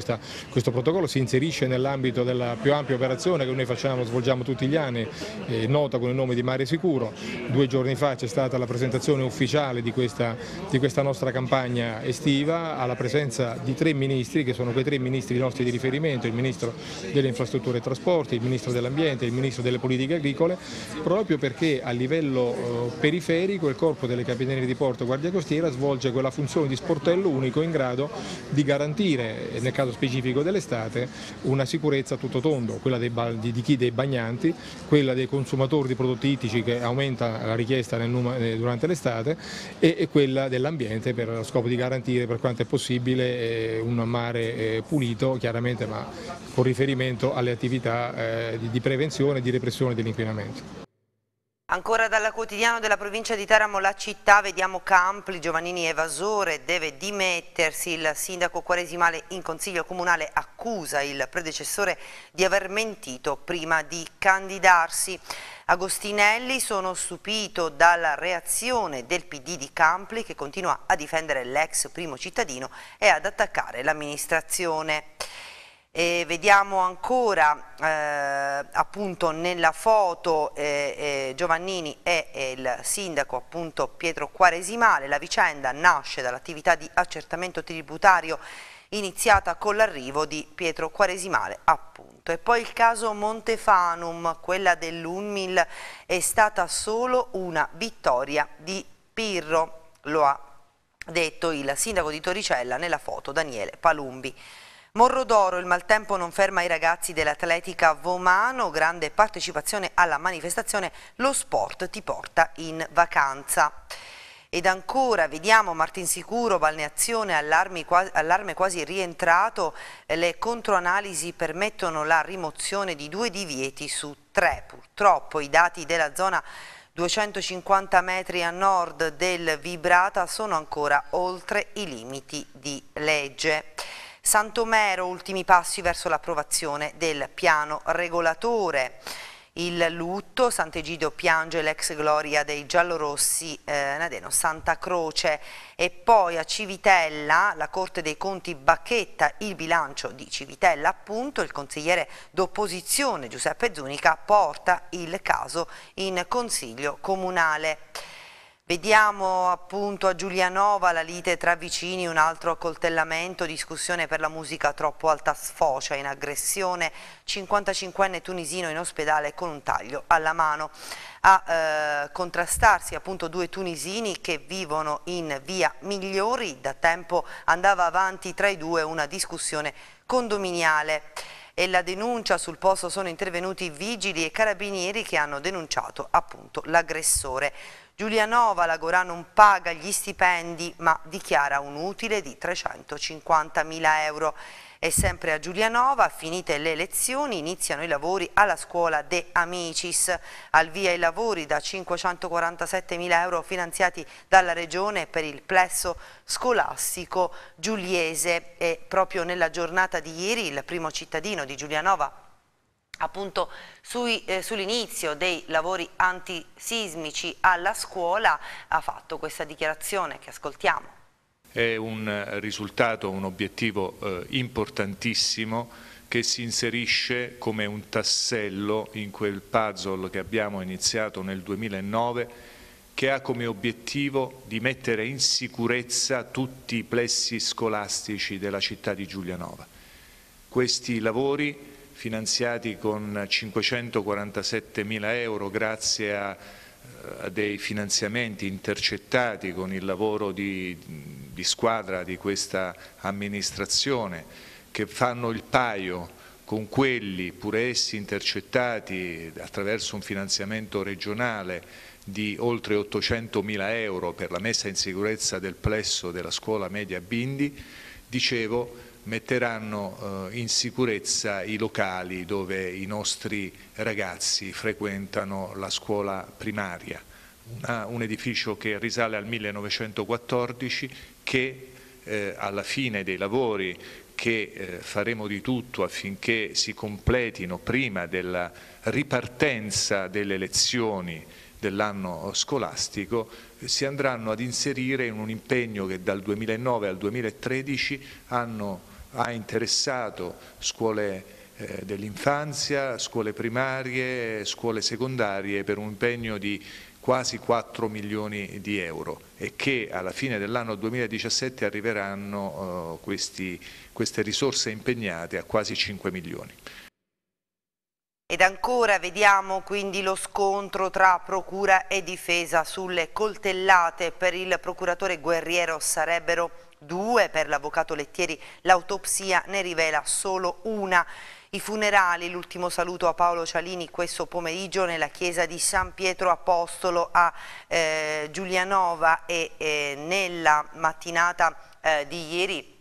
questo protocollo si inserisce nell'ambito della più ampia operazione che noi facciamo, svolgiamo tutti gli anni, eh, nota con il nome di Mare Sicuro. Due giorni fa c'è stata la presentazione ufficiale di questa, di questa nostra campagna estiva alla presenza di tre milioni ministri, che sono quei tre ministri nostri di riferimento, il ministro delle infrastrutture e trasporti, il ministro dell'ambiente, il ministro delle politiche agricole, proprio perché a livello eh, periferico il corpo delle capitanerie di porto Guardia Costiera svolge quella funzione di sportello unico in grado di garantire, nel caso specifico dell'estate, una sicurezza a tutto tondo, quella dei, di, chi dei bagnanti, quella dei consumatori di prodotti ittici che aumenta la richiesta nel, eh, durante l'estate e, e quella dell'ambiente per lo scopo di garantire per quanto è possibile eh, un un mare eh, pulito chiaramente ma con riferimento alle attività eh, di prevenzione e di repressione dell'inquinamento. Ancora dalla quotidiano della provincia di Teramo la città, vediamo Campli, Giovannini evasore, deve dimettersi, il sindaco quaresimale in consiglio comunale accusa il predecessore di aver mentito prima di candidarsi. Agostinelli sono stupito dalla reazione del PD di Campli che continua a difendere l'ex primo cittadino e ad attaccare l'amministrazione. E vediamo ancora eh, appunto nella foto eh, eh, Giovannini e, il sindaco appunto Pietro Quaresimale, la vicenda nasce dall'attività di accertamento tributario iniziata con l'arrivo di Pietro Quaresimale appunto. E poi il caso Montefanum, quella dell'Unmil, è stata solo una vittoria di Pirro, lo ha detto il sindaco di Toricella nella foto Daniele Palumbi. Morro d'Oro, il maltempo non ferma i ragazzi dell'atletica Vomano, grande partecipazione alla manifestazione Lo sport ti porta in vacanza. Ed ancora, vediamo Martinsicuro, balneazione, allarme allarme quasi rientrato, le controanalisi permettono la rimozione di due divieti su tre. Purtroppo i dati della zona 250 metri a nord del Vibrata sono ancora oltre i limiti di legge. Santomero, ultimi passi verso l'approvazione del piano regolatore. Il lutto, Sant'Egidio piange l'ex gloria dei giallorossi eh, Nadeno Santa Croce e poi a Civitella, la Corte dei Conti bacchetta il bilancio di Civitella appunto, il consigliere d'opposizione Giuseppe Zunica porta il caso in Consiglio Comunale. Vediamo appunto a Giulianova la lite tra vicini, un altro accoltellamento, discussione per la musica troppo alta sfocia in aggressione, 55enne tunisino in ospedale con un taglio alla mano. A eh, contrastarsi appunto due tunisini che vivono in via Migliori, da tempo andava avanti tra i due una discussione condominiale e la denuncia sul posto sono intervenuti vigili e carabinieri che hanno denunciato appunto l'aggressore. Giulianova Lagorà non paga gli stipendi ma dichiara un utile di 350 mila euro. E sempre a Giulianova, finite le lezioni, iniziano i lavori alla scuola De Amicis. Al via i lavori da 547 mila euro finanziati dalla Regione per il plesso scolastico giuliese. E proprio nella giornata di ieri il primo cittadino di Giulianova appunto eh, sull'inizio dei lavori antisismici alla scuola ha fatto questa dichiarazione che ascoltiamo è un eh, risultato, un obiettivo eh, importantissimo che si inserisce come un tassello in quel puzzle che abbiamo iniziato nel 2009 che ha come obiettivo di mettere in sicurezza tutti i plessi scolastici della città di Giulianova. Questi lavori finanziati con 547 mila euro grazie a eh, dei finanziamenti intercettati con il lavoro di, di squadra di questa amministrazione che fanno il paio con quelli, pur essi intercettati attraverso un finanziamento regionale di oltre 800 mila euro per la messa in sicurezza del plesso della scuola media Bindi, dicevo metteranno eh, in sicurezza i locali dove i nostri ragazzi frequentano la scuola primaria, un edificio che risale al 1914 che eh, alla fine dei lavori che eh, faremo di tutto affinché si completino prima della ripartenza delle lezioni dell'anno scolastico si andranno ad inserire in un impegno che dal 2009 al 2013 hanno ha interessato scuole eh, dell'infanzia, scuole primarie, scuole secondarie per un impegno di quasi 4 milioni di euro e che alla fine dell'anno 2017 arriveranno eh, questi, queste risorse impegnate a quasi 5 milioni. Ed ancora vediamo quindi lo scontro tra procura e difesa sulle coltellate per il procuratore guerriero sarebbero due, per l'avvocato Lettieri l'autopsia ne rivela solo una. I funerali, l'ultimo saluto a Paolo Cialini questo pomeriggio nella chiesa di San Pietro Apostolo a eh, Giulianova e eh, nella mattinata eh, di ieri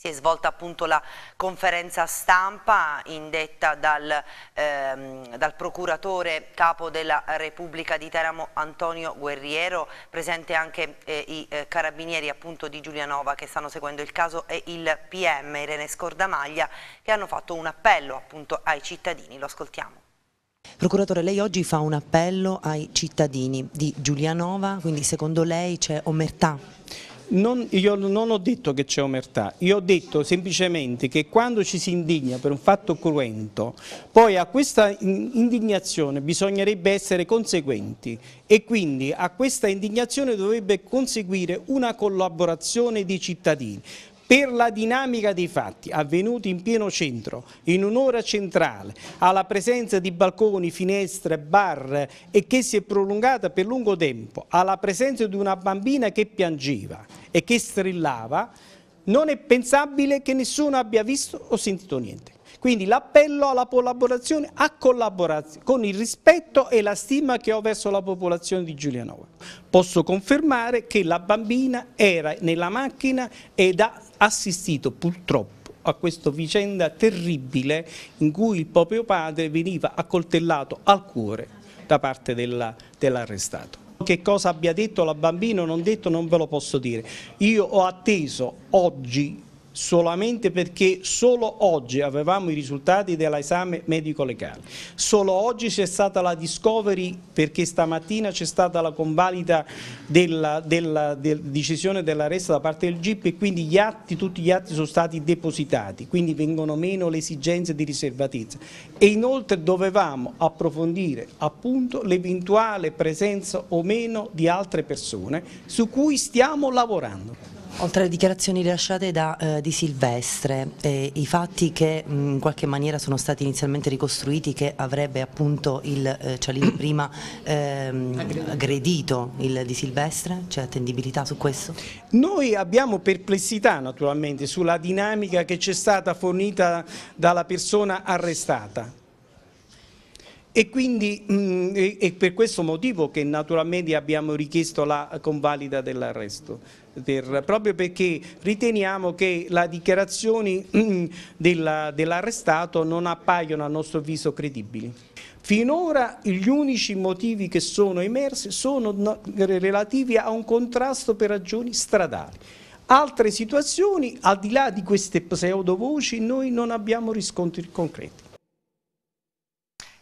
si è svolta appunto la conferenza stampa indetta dal, ehm, dal, procuratore capo della Repubblica di Teramo Antonio Guerriero, presente anche eh, i eh, carabinieri appunto di Giulianova che stanno seguendo il caso e il PM Irene Scordamaglia che hanno fatto un appello appunto ai cittadini, lo ascoltiamo. Procuratore, lei oggi fa un appello ai cittadini di Giulianova, quindi secondo lei c'è omertà? Non, io non ho detto che c'è omertà, io ho detto semplicemente che quando ci si indigna per un fatto cruento, poi a questa indignazione bisognerebbe essere conseguenti e quindi a questa indignazione dovrebbe conseguire una collaborazione dei cittadini per la dinamica dei fatti avvenuti in pieno centro, in un'ora centrale, alla presenza di balconi, finestre, bar e che si è prolungata per lungo tempo, alla presenza di una bambina che piangeva e che strillava, non è pensabile che nessuno abbia visto o sentito niente. Quindi l'appello alla collaborazione, a collaborazione, con il rispetto e la stima che ho verso la popolazione di Giulianova. Posso confermare che la bambina era nella macchina ed ha assistito purtroppo a questa vicenda terribile in cui il proprio padre veniva accoltellato al cuore da parte dell'arrestato. Dell che cosa abbia detto la bambina o non detto non ve lo posso dire. Io ho atteso oggi solamente perché solo oggi avevamo i risultati dell'esame medico-legale, solo oggi c'è stata la discovery perché stamattina c'è stata la convalida della, della del decisione dell'arresto da parte del GIP e quindi gli atti, tutti gli atti sono stati depositati, quindi vengono meno le esigenze di riservatezza e inoltre dovevamo approfondire appunto l'eventuale presenza o meno di altre persone su cui stiamo lavorando. Oltre alle dichiarazioni rilasciate da eh, Di Silvestre, eh, i fatti che mh, in qualche maniera sono stati inizialmente ricostruiti che avrebbe appunto il eh, Cialini cioè *coughs* prima ehm, aggredito. aggredito il Di Silvestre, c'è attendibilità su questo? Noi abbiamo perplessità naturalmente sulla dinamica che c'è stata fornita dalla persona arrestata. E quindi mh, è per questo motivo che naturalmente abbiamo richiesto la convalida dell'arresto per, proprio perché riteniamo che le dichiarazioni mm, dell'arrestato dell non appaiono a nostro avviso credibili. Finora gli unici motivi che sono emersi sono relativi a un contrasto per ragioni stradali. Altre situazioni, al di là di queste pseudovoci, noi non abbiamo riscontri concreti.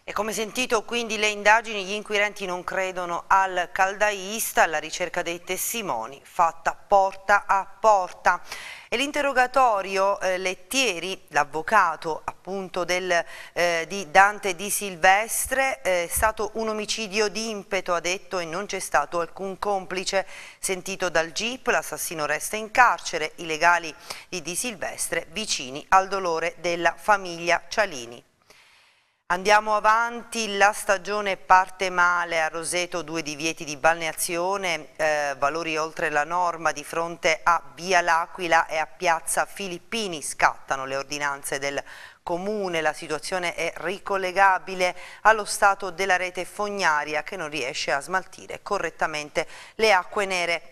E come sentito quindi le indagini, gli inquirenti non credono al caldaista alla ricerca dei testimoni fatta porta a porta. E l'interrogatorio eh, Lettieri, l'avvocato appunto del, eh, di Dante Di Silvestre, eh, è stato un omicidio di impeto, ha detto, e non c'è stato alcun complice. Sentito dal GIP, l'assassino resta in carcere, i legali di Di Silvestre vicini al dolore della famiglia Cialini. Andiamo avanti, la stagione parte male a Roseto, due divieti di balneazione, eh, valori oltre la norma di fronte a Via L'Aquila e a Piazza Filippini, scattano le ordinanze del comune, la situazione è ricollegabile allo stato della rete fognaria che non riesce a smaltire correttamente le acque nere.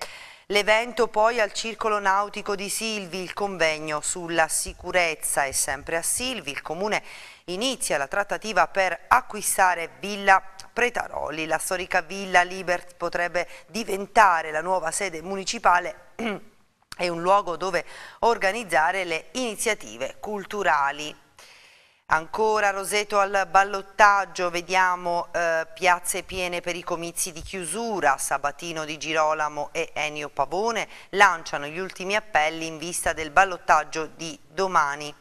L'evento poi al Circolo Nautico di Silvi, il convegno sulla sicurezza è sempre a Silvi il Comune inizia la trattativa per acquistare Villa Pretaroli. La storica Villa Libert potrebbe diventare la nuova sede municipale *clears throat* e un luogo dove organizzare le iniziative culturali. Ancora Roseto al ballottaggio, vediamo eh, piazze piene per i comizi di chiusura, Sabatino di Girolamo e Ennio Pavone lanciano gli ultimi appelli in vista del ballottaggio di domani.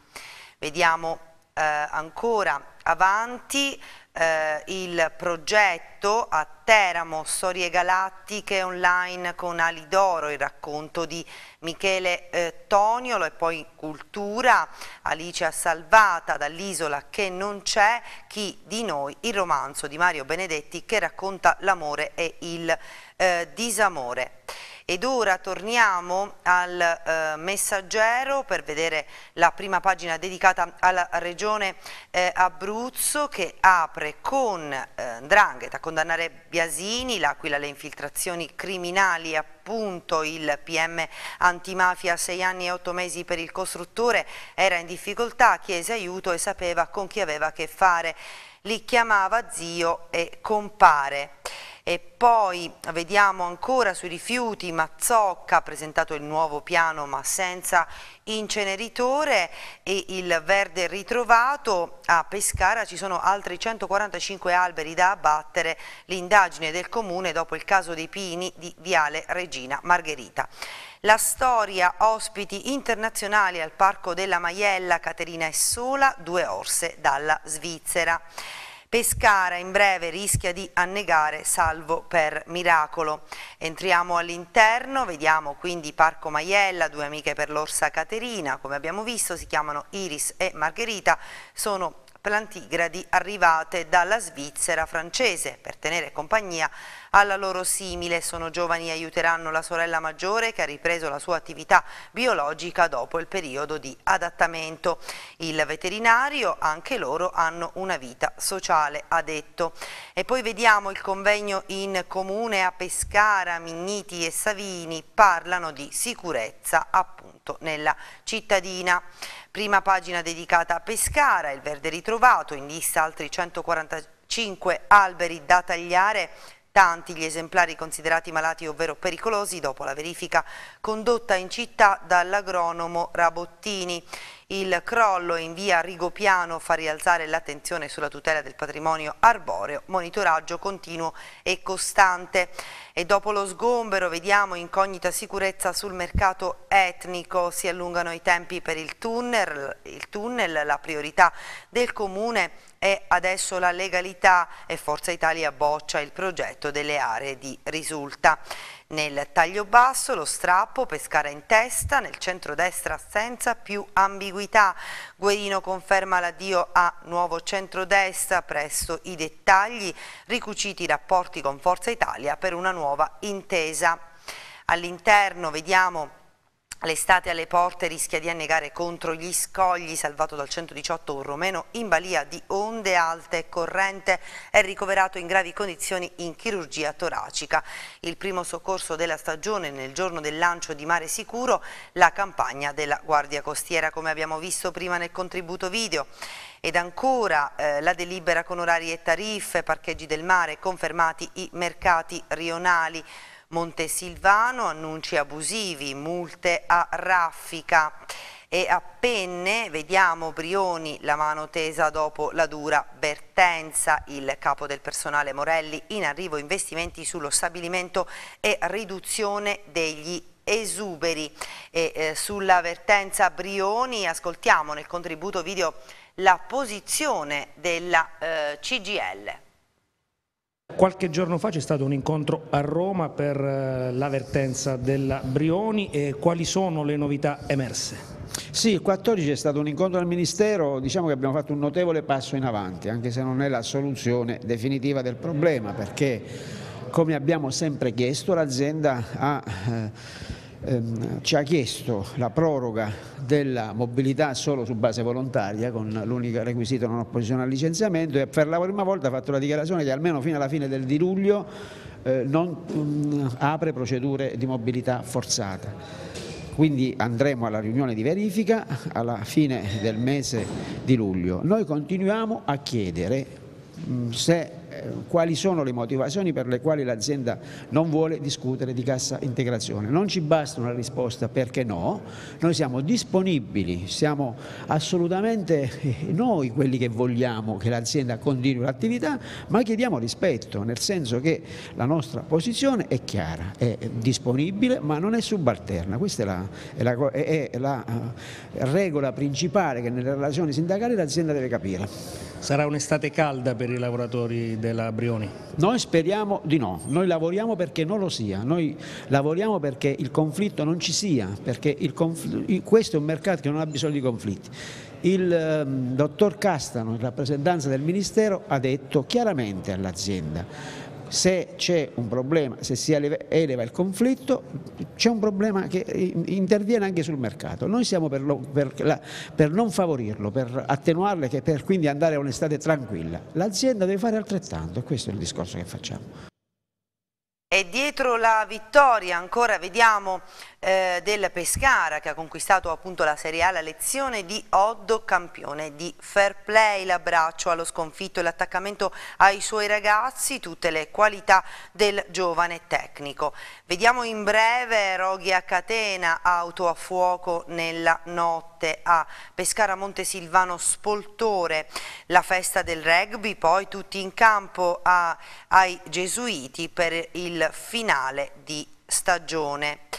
Vediamo eh, ancora avanti, eh, il progetto a Teramo, Storie Galattiche online con Ali d'Oro, il racconto di Michele eh, Toniolo e poi Cultura, Alice ha salvata dall'isola che non c'è, chi di noi, il romanzo di Mario Benedetti che racconta l'amore e il eh, disamore. Ed ora torniamo al eh, messaggero per vedere la prima pagina dedicata alla regione eh, Abruzzo che apre con eh, Drangheta a condannare Biasini, l'Aquila le infiltrazioni criminali appunto il PM antimafia, sei anni e otto mesi per il costruttore, era in difficoltà, chiese aiuto e sapeva con chi aveva a che fare, li chiamava zio e compare. E poi vediamo ancora sui rifiuti Mazzocca ha presentato il nuovo piano ma senza inceneritore e il verde ritrovato a Pescara ci sono altri 145 alberi da abbattere l'indagine del comune dopo il caso dei pini di Viale Regina Margherita. La storia ospiti internazionali al Parco della Maiella, Caterina è sola, due orse dalla Svizzera. Pescara in breve rischia di annegare salvo per miracolo. Entriamo all'interno, vediamo quindi Parco Maiella, due amiche per l'Orsa Caterina, come abbiamo visto si chiamano Iris e Margherita, sono plantigradi arrivate dalla Svizzera francese per tenere compagnia alla loro simile. Sono giovani e aiuteranno la sorella maggiore che ha ripreso la sua attività biologica dopo il periodo di adattamento. Il veterinario, anche loro hanno una vita sociale, ha detto. E poi vediamo il convegno in comune a Pescara, Migniti e Savini parlano di sicurezza appunto soprattutto nella cittadina. Prima pagina dedicata a Pescara, il verde ritrovato, in lista altri 145 alberi da tagliare tanti gli esemplari considerati malati ovvero pericolosi dopo la verifica condotta in città dall'agronomo Rabottini. Il crollo in via Rigopiano fa rialzare l'attenzione sulla tutela del patrimonio arboreo, monitoraggio continuo e costante. E dopo lo sgombero vediamo incognita sicurezza sul mercato etnico, si allungano i tempi per il tunnel, il tunnel la priorità del Comune è adesso la legalità e Forza Italia boccia il progetto delle aree di risulta. Nel taglio basso lo strappo, Pescara in testa, nel centrodestra senza più ambiguità. Guerino conferma l'addio a nuovo centrodestra, presto i dettagli, ricuciti i rapporti con Forza Italia per una nuova intesa. All'interno vediamo L'estate alle porte rischia di annegare contro gli scogli, salvato dal 118 un romeno in balia di onde alte e corrente, è ricoverato in gravi condizioni in chirurgia toracica. Il primo soccorso della stagione nel giorno del lancio di Mare Sicuro, la campagna della Guardia Costiera come abbiamo visto prima nel contributo video. Ed ancora eh, la delibera con orari e tariffe, parcheggi del mare, confermati i mercati rionali. Montesilvano, annunci abusivi, multe a raffica e a penne vediamo Brioni la mano tesa dopo la dura vertenza, il capo del personale Morelli in arrivo investimenti sullo stabilimento e riduzione degli esuberi e eh, sulla vertenza Brioni ascoltiamo nel contributo video la posizione della eh, CGL. Qualche giorno fa c'è stato un incontro a Roma per eh, l'avvertenza della Brioni e quali sono le novità emerse? Sì, il 14 è stato un incontro al Ministero, diciamo che abbiamo fatto un notevole passo in avanti, anche se non è la soluzione definitiva del problema, perché come abbiamo sempre chiesto l'azienda ha... Eh, ehm, ci ha chiesto la proroga della mobilità solo su base volontaria con l'unico requisito non opposizione al licenziamento e per la prima volta ha fatto la dichiarazione che almeno fino alla fine del di luglio eh, non mh, mm, apre procedure di mobilità forzata quindi andremo alla riunione di verifica alla fine del mese di luglio. Noi continuiamo a chiedere mm, se quali sono le motivazioni per le quali l'azienda non vuole discutere di cassa integrazione. Non ci basta una risposta perché no, noi siamo disponibili, siamo assolutamente noi quelli che vogliamo che l'azienda continui l'attività, ma chiediamo rispetto, nel senso che la nostra posizione è chiara, è disponibile ma non è subalterna, questa è la, è la, è la eh, regola principale che nelle relazioni sindacali l'azienda deve capire sarà un'estate calda per i lavoratori della Brioni? Noi speriamo di no, noi lavoriamo perché non lo sia, noi lavoriamo perché il conflitto non ci sia, perché questo è un mercato che non ha bisogno di conflitti. Il ehm, dottor Castano, in rappresentanza del Ministero, ha detto chiaramente all'azienda se c'è un problema, se si eleva il conflitto, c'è un problema che interviene anche sul mercato. Noi siamo per, lo, per, la, per non favorirlo, per attenuarle, per quindi andare a un'estate tranquilla. L'azienda deve fare altrettanto e questo è il discorso che facciamo. E dietro la vittoria ancora vediamo eh, del Pescara che ha conquistato appunto la Serie A la lezione di Oddo campione di fair play, l'abbraccio allo sconfitto e l'attaccamento ai suoi ragazzi, tutte le qualità del giovane tecnico. Vediamo in breve Roghi a catena, auto a fuoco nella notte a Pescara Montesilvano Spoltore, la festa del rugby, poi tutti in campo a, ai Gesuiti per il finale di stagione.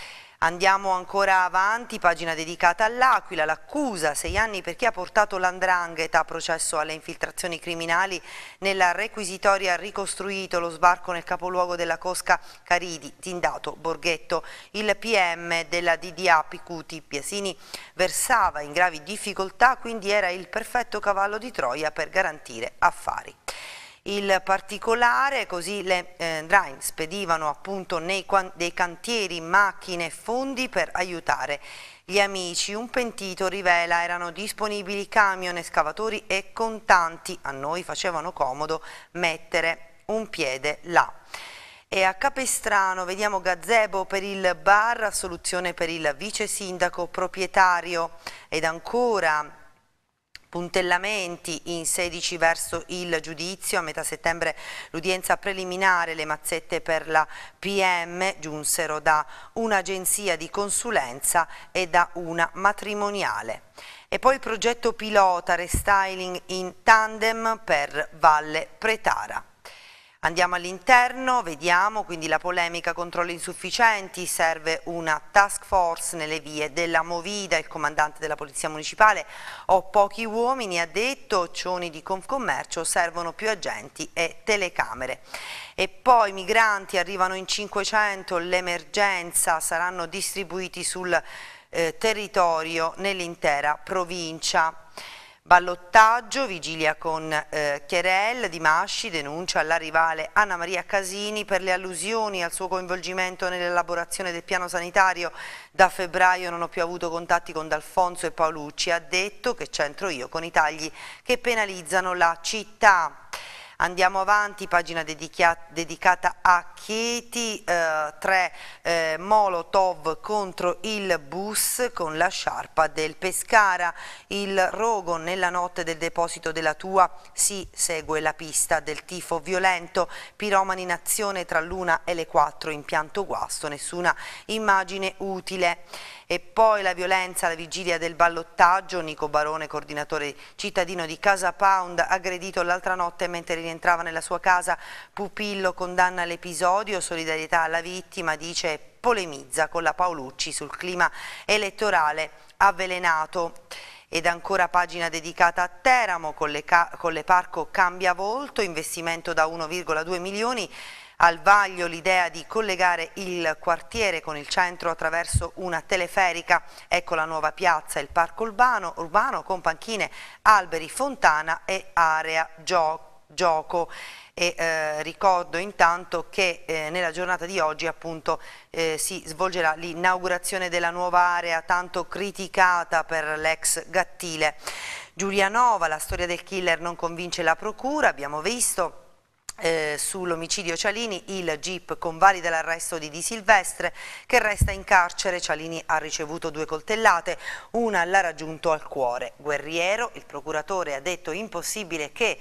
Andiamo ancora avanti, pagina dedicata all'Aquila, l'accusa, sei anni per chi ha portato l'andrangheta a processo alle infiltrazioni criminali. Nella requisitoria ha ricostruito lo sbarco nel capoluogo della Cosca Caridi, Tindato, Borghetto. Il PM della DDA Picuti Piasini versava in gravi difficoltà, quindi era il perfetto cavallo di Troia per garantire affari il particolare, così le eh, DRAIN spedivano appunto nei, dei cantieri macchine e fondi per aiutare gli amici. Un pentito rivela erano disponibili camion, escavatori e contanti, a noi facevano comodo mettere un piede là. E a Capestrano vediamo gazebo per il bar, soluzione per il vice sindaco proprietario ed ancora puntellamenti in 16 verso il giudizio, a metà settembre l'udienza preliminare, le mazzette per la PM giunsero da un'agenzia di consulenza e da una matrimoniale. E poi progetto pilota restyling in tandem per Valle Pretara. Andiamo all'interno, vediamo quindi la polemica contro controlli insufficienti, serve una task force nelle vie della Movida, il comandante della Polizia Municipale, ho pochi uomini, ha detto, Cioni di Confcommercio, servono più agenti e telecamere. E poi migranti arrivano in 500, l'emergenza, saranno distribuiti sul eh, territorio nell'intera provincia. Ballottaggio, vigilia con eh, Chiarel, Di Masci denuncia alla rivale Anna Maria Casini per le allusioni al suo coinvolgimento nell'elaborazione del piano sanitario. Da febbraio non ho più avuto contatti con D'Alfonso e Paolucci, ha detto che c'entro io con i tagli che penalizzano la città. Andiamo avanti, pagina dedicata a Chieti, 3 eh, eh, Molotov contro il bus con la sciarpa del Pescara, il rogo nella notte del deposito della Tua si segue la pista del tifo violento, piromani in azione tra l'una e le quattro, impianto guasto, nessuna immagine utile. E poi la violenza alla vigilia del ballottaggio, Nico Barone, coordinatore cittadino di Casa Pound, aggredito l'altra notte mentre rientrava nella sua casa, Pupillo condanna l'episodio, solidarietà alla vittima, dice polemizza con la Paolucci sul clima elettorale avvelenato. Ed ancora pagina dedicata a Teramo, con le, con le parco cambia volto, investimento da 1,2 milioni al vaglio l'idea di collegare il quartiere con il centro attraverso una teleferica. Ecco la nuova piazza, il parco urbano, urbano con panchine, alberi, fontana e area gioco gioco e eh, ricordo intanto che eh, nella giornata di oggi appunto eh, si svolgerà l'inaugurazione della nuova area tanto criticata per l'ex Gattile. Giulianova, la storia del killer non convince la procura, abbiamo visto eh, sull'omicidio Cialini il GIP convalida l'arresto di Di Silvestre che resta in carcere. Cialini ha ricevuto due coltellate, una l'ha raggiunto al cuore. Guerriero, il procuratore, ha detto impossibile che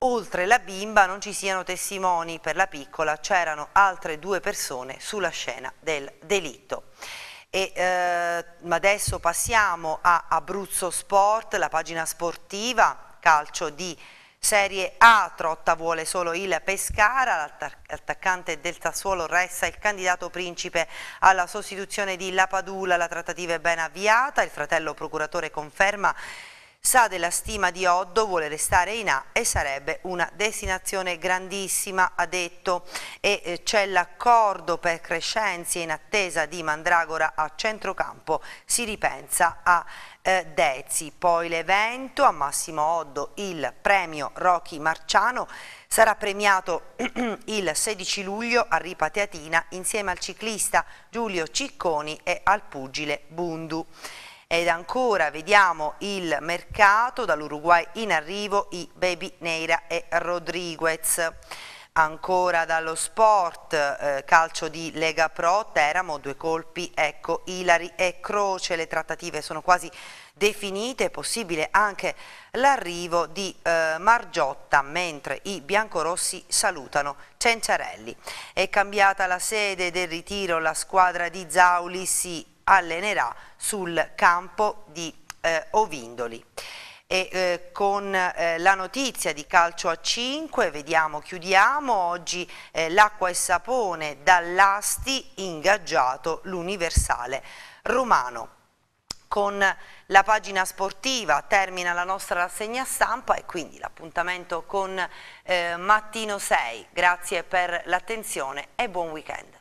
oltre la bimba non ci siano testimoni. Per la piccola c'erano altre due persone sulla scena del delitto. E, eh, adesso passiamo a Abruzzo Sport, la pagina sportiva, calcio di Serie A, Trotta vuole solo il Pescara, l'attaccante del Sassuolo resta il candidato principe alla sostituzione di Lapadula, la trattativa è ben avviata, il fratello procuratore conferma Sa della stima di Oddo, vuole restare in A e sarebbe una destinazione grandissima, ha detto. E eh, c'è l'accordo per Crescenzi in attesa di Mandragora a centrocampo. Si ripensa a eh, Dezi. Poi l'evento a Massimo Oddo, il premio Rocky Marciano. Sarà premiato *clears throat* il 16 luglio a Ripa Teatina insieme al ciclista Giulio Cicconi e al pugile Bundu. Ed ancora vediamo il mercato, dall'Uruguay in arrivo i Baby Neira e Rodriguez. Ancora dallo sport, eh, calcio di Lega Pro, Teramo, due colpi, ecco Ilari e Croce, le trattative sono quasi definite, possibile anche l'arrivo di eh, Margiotta, mentre i biancorossi salutano Cenciarelli. È cambiata la sede del ritiro, la squadra di Zauli si allenerà sul campo di eh, Ovindoli. E, eh, con eh, la notizia di calcio a 5 vediamo chiudiamo oggi eh, l'acqua e sapone dall'asti ingaggiato l'universale romano con la pagina sportiva termina la nostra rassegna stampa e quindi l'appuntamento con eh, Mattino 6 grazie per l'attenzione e buon weekend